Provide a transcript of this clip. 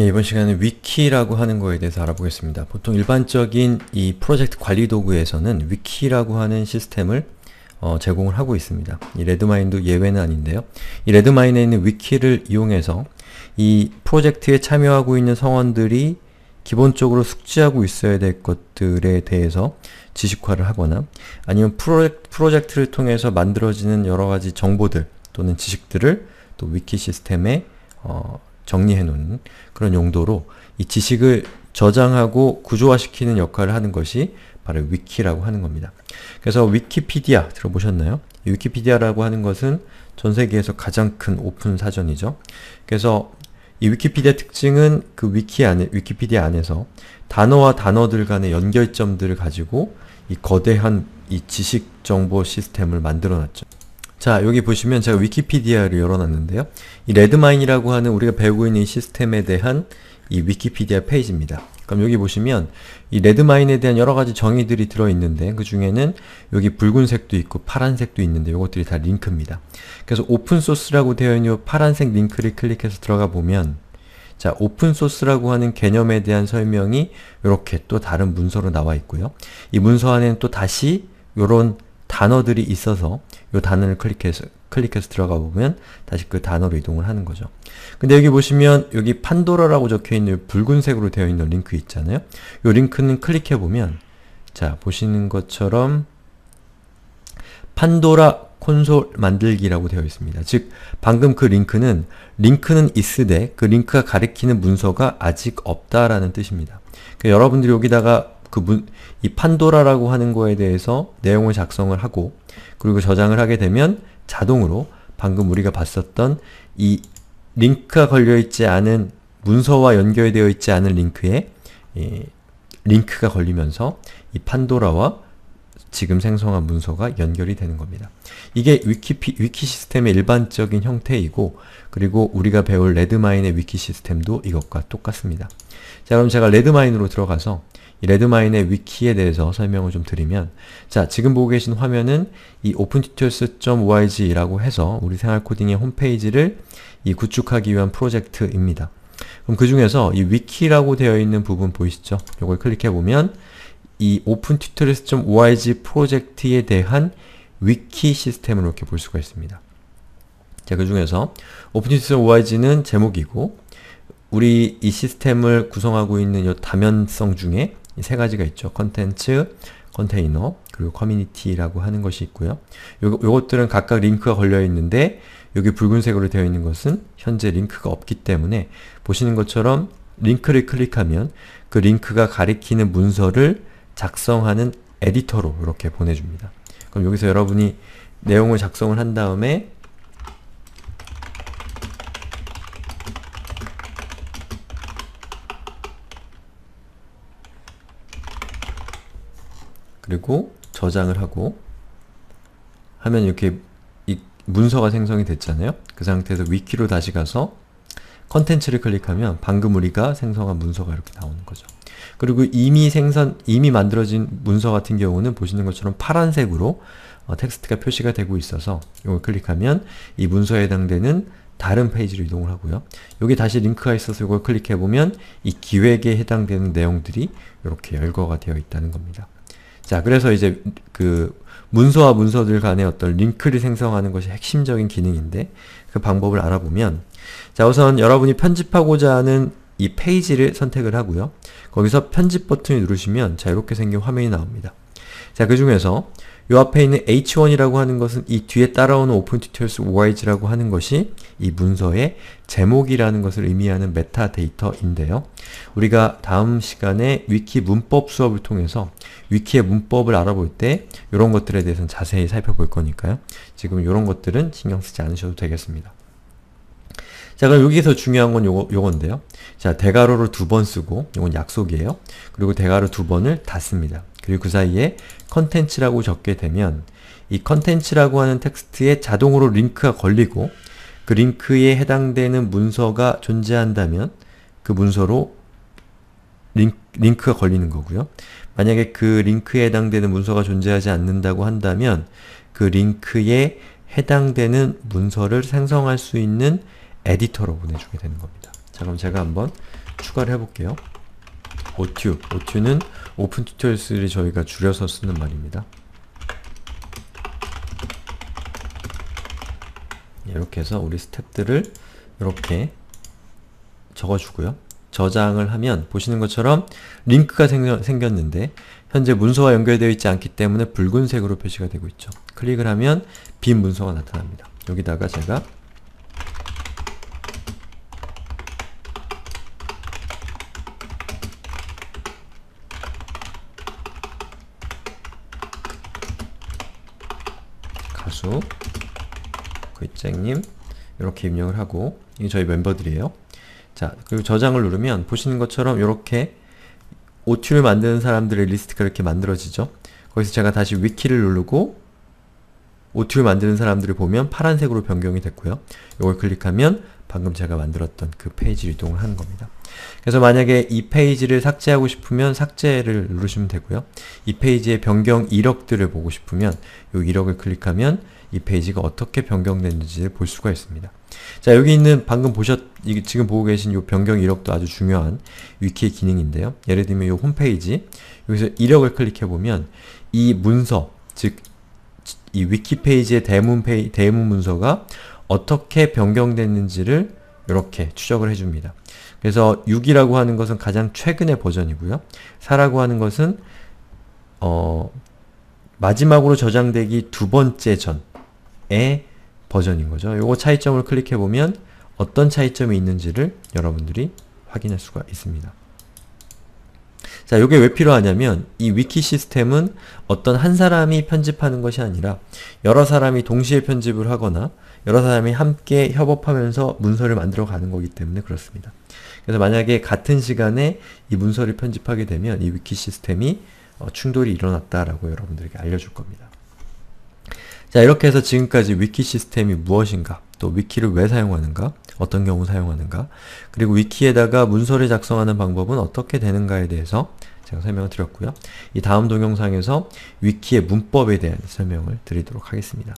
예, 이번 시간은 위키라고 하는 거에 대해서 알아보겠습니다. 보통 일반적인 이 프로젝트 관리 도구에서는 위키라고 하는 시스템을 어, 제공을 하고 있습니다. 이 레드마인도 예외는 아닌데요. 이 레드마인에 있는 위키를 이용해서 이 프로젝트에 참여하고 있는 성원들이 기본적으로 숙지하고 있어야 될 것들에 대해서 지식화를 하거나 아니면 프로젝트, 를 통해서 만들어지는 여러 가지 정보들 또는 지식들을 또 위키 시스템에 어, 정리해 놓은 그런 용도로 이 지식을 저장하고 구조화시키는 역할을 하는 것이 바로 위키라고 하는 겁니다. 그래서 위키피디아 들어보셨나요? 위키피디아라고 하는 것은 전 세계에서 가장 큰 오픈 사전이죠. 그래서 이 위키피디아 특징은 그 위키 안에, 위키피디아 안에서 단어와 단어들 간의 연결점들을 가지고 이 거대한 이 지식 정보 시스템을 만들어 놨죠. 자 여기 보시면 제가 위키피디아를 열어놨는데요. 이 레드마인이라고 하는 우리가 배우고 있는 시스템에 대한 이 위키피디아 페이지입니다. 그럼 여기 보시면 이 레드마인에 대한 여러가지 정의들이 들어있는데 그 중에는 여기 붉은색도 있고 파란색도 있는데 이것들이 다 링크입니다. 그래서 오픈소스라고 되어 있는 이 파란색 링크를 클릭해서 들어가 보면 자, 오픈소스라고 하는 개념에 대한 설명이 이렇게 또 다른 문서로 나와 있고요. 이 문서 안에는 또 다시 이런 단어들이 있어서 이 단어를 클릭해서 클릭해서 들어가 보면 다시 그 단어로 이동을 하는 거죠. 근데 여기 보시면 여기 판도라라고 적혀있는 붉은색으로 되어 있는 링크 있잖아요. 이 링크는 클릭해보면 자 보시는 것처럼 판도라 콘솔 만들기라고 되어 있습니다. 즉, 방금 그 링크는 링크는 있으되 그 링크가 가리키는 문서가 아직 없다라는 뜻입니다. 그러니까 여러분들이 여기다가 그이 판도라라고 하는 거에 대해서 내용을 작성을 하고 그리고 저장을 하게 되면 자동으로 방금 우리가 봤었던 이 링크가 걸려있지 않은 문서와 연결되어 있지 않은 링크에 이, 링크가 걸리면서 이 판도라와 지금 생성한 문서가 연결이 되는 겁니다. 이게 위키피, 위키 시스템의 일반적인 형태이고 그리고 우리가 배울 레드마인의 위키 시스템도 이것과 똑같습니다. 자 그럼 제가 레드마인으로 들어가서 레드마인의 위키에 대해서 설명을 좀 드리면 자, 지금 보고 계신 화면은 이 o p e n t u t o r s o r g 라고 해서 우리 생활코딩의 홈페이지를 이 구축하기 위한 프로젝트입니다. 그럼 그 중에서 이 위키라고 되어 있는 부분 보이시죠? 이걸 클릭해보면 이 o p e n t u t o r s o r g 프로젝트에 대한 위키 시스템을 이렇게 볼 수가 있습니다. 자, 그 중에서 o p e n t u t o r s o r g 는 제목이고 우리 이 시스템을 구성하고 있는 이 다면성 중에 이세 가지가 있죠. 컨텐츠, 컨테이너, 그리고 커뮤니티라고 하는 것이 있고요. 요, 요것들은 각각 링크가 걸려 있는데 여기 붉은색으로 되어 있는 것은 현재 링크가 없기 때문에 보시는 것처럼 링크를 클릭하면 그 링크가 가리키는 문서를 작성하는 에디터로 이렇게 보내줍니다. 그럼 여기서 여러분이 내용을 작성을 한 다음에 그리고 저장을 하고 하면 이렇게 문서가 생성이 됐잖아요? 그 상태에서 위키로 다시 가서 컨텐츠를 클릭하면 방금 우리가 생성한 문서가 이렇게 나오는 거죠. 그리고 이미 생선, 이미 만들어진 문서 같은 경우는 보시는 것처럼 파란색으로 어, 텍스트가 표시가 되고 있어서 이걸 클릭하면 이 문서에 해당되는 다른 페이지로 이동을 하고요. 여기 다시 링크가 있어서 이걸 클릭해보면 이 기획에 해당되는 내용들이 이렇게 열거가 되어 있다는 겁니다. 자, 그래서 이제 그 문서와 문서들 간의 어떤 링크를 생성하는 것이 핵심적인 기능인데 그 방법을 알아보면 자, 우선 여러분이 편집하고자 하는 이 페이지를 선택을 하고요. 거기서 편집 버튼을 누르시면 자, 이렇게 생긴 화면이 나옵니다. 자, 그 중에서 요 앞에 있는 h1이라고 하는 것은 이 뒤에 따라오는 open tutorials org라고 하는 것이 이 문서의 제목이라는 것을 의미하는 메타데이터인데요. 우리가 다음 시간에 위키 문법 수업을 통해서 위키의 문법을 알아볼 때 이런 것들에 대해서는 자세히 살펴볼 거니까요. 지금 이런 것들은 신경 쓰지 않으셔도 되겠습니다. 자 그럼 여기서 중요한 건 요거, 요건데요. 자 대괄호를 두 번 쓰고 요건 약속이에요. 그리고 대괄호 두 번을 닫습니다. 그리고 그 사이에 컨텐츠라고 적게 되면 이 컨텐츠라고 하는 텍스트에 자동으로 링크가 걸리고 그 링크에 해당되는 문서가 존재한다면 그 문서로 링, 크가 걸리는 거고요. 만약에 그 링크에 해당되는 문서가 존재하지 않는다고 한다면 그 링크에 해당되는 문서를 생성할 수 있는 에디터로 보내주게 되는 겁니다. 자 그럼 제가 한번 추가를 해볼게요. 오튜, 오튜는 오픈 튜토리얼를 저희가 줄여서 쓰는 말입니다. 예, 이렇게 해서 우리 스텝들을 이렇게 적어주고요. 저장을 하면 보시는 것처럼 링크가 생겼는데 현재 문서와 연결되어 있지 않기 때문에 붉은색으로 표시가 되고 있죠. 클릭을 하면 빈 문서가 나타납니다. 여기다가 제가 가수 글쟁님 이렇게 입력을 하고 이게 저희 멤버들이에요. 자, 그리고 저장을 누르면 보시는 것처럼 이렇게 오튜를 만드는 사람들의 리스트가 이렇게 만들어지죠. 거기서 제가 다시 위키를 누르고 오튜를 만드는 사람들을 보면 파란색으로 변경이 됐고요. 이걸 클릭하면 방금 제가 만들었던 그 페이지 이동을 하는 겁니다. 그래서 만약에 이 페이지를 삭제하고 싶으면 삭제를 누르시면 되고요. 이 페이지의 변경 이력들을 보고 싶으면 이 이력을 클릭하면 이 페이지가 어떻게 변경됐는지를 볼 수가 있습니다. 자 여기 있는 방금 보셨 지금 보고 계신 이 변경 이력도 아주 중요한 위키의 기능인데요. 예를 들면 이 홈페이지 여기서 이력을 클릭해보면 이 문서 즉 이 위키 페이지의 대문 페이, 대문 문서가 어떻게 변경됐는지를 이렇게 추적을 해줍니다. 그래서 6이라고 하는 것은 가장 최근의 버전이고요. 4라고 하는 것은 어, 마지막으로 저장되기 두 번째 전의 버전인 거죠. 요거 차이점을 클릭해보면 어떤 차이점이 있는지를 여러분들이 확인할 수가 있습니다. 자, 요게 왜 필요하냐면 이 위키 시스템은 어떤 한 사람이 편집하는 것이 아니라 여러 사람이 동시에 편집을 하거나 여러 사람이 함께 협업하면서 문서를 만들어 가는 거기 때문에 그렇습니다. 그래서 만약에 같은 시간에 이 문서를 편집하게 되면 이 위키 시스템이 어, 충돌이 일어났다라고 여러분들에게 알려줄 겁니다. 자 이렇게 해서 지금까지 위키 시스템이 무엇인가 또 위키를 왜 사용하는가 어떤 경우 사용하는가 그리고 위키에다가 문서를 작성하는 방법은 어떻게 되는가에 대해서 제가 설명을 드렸고요. 이 다음 동영상에서 위키의 문법에 대한 설명을 드리도록 하겠습니다.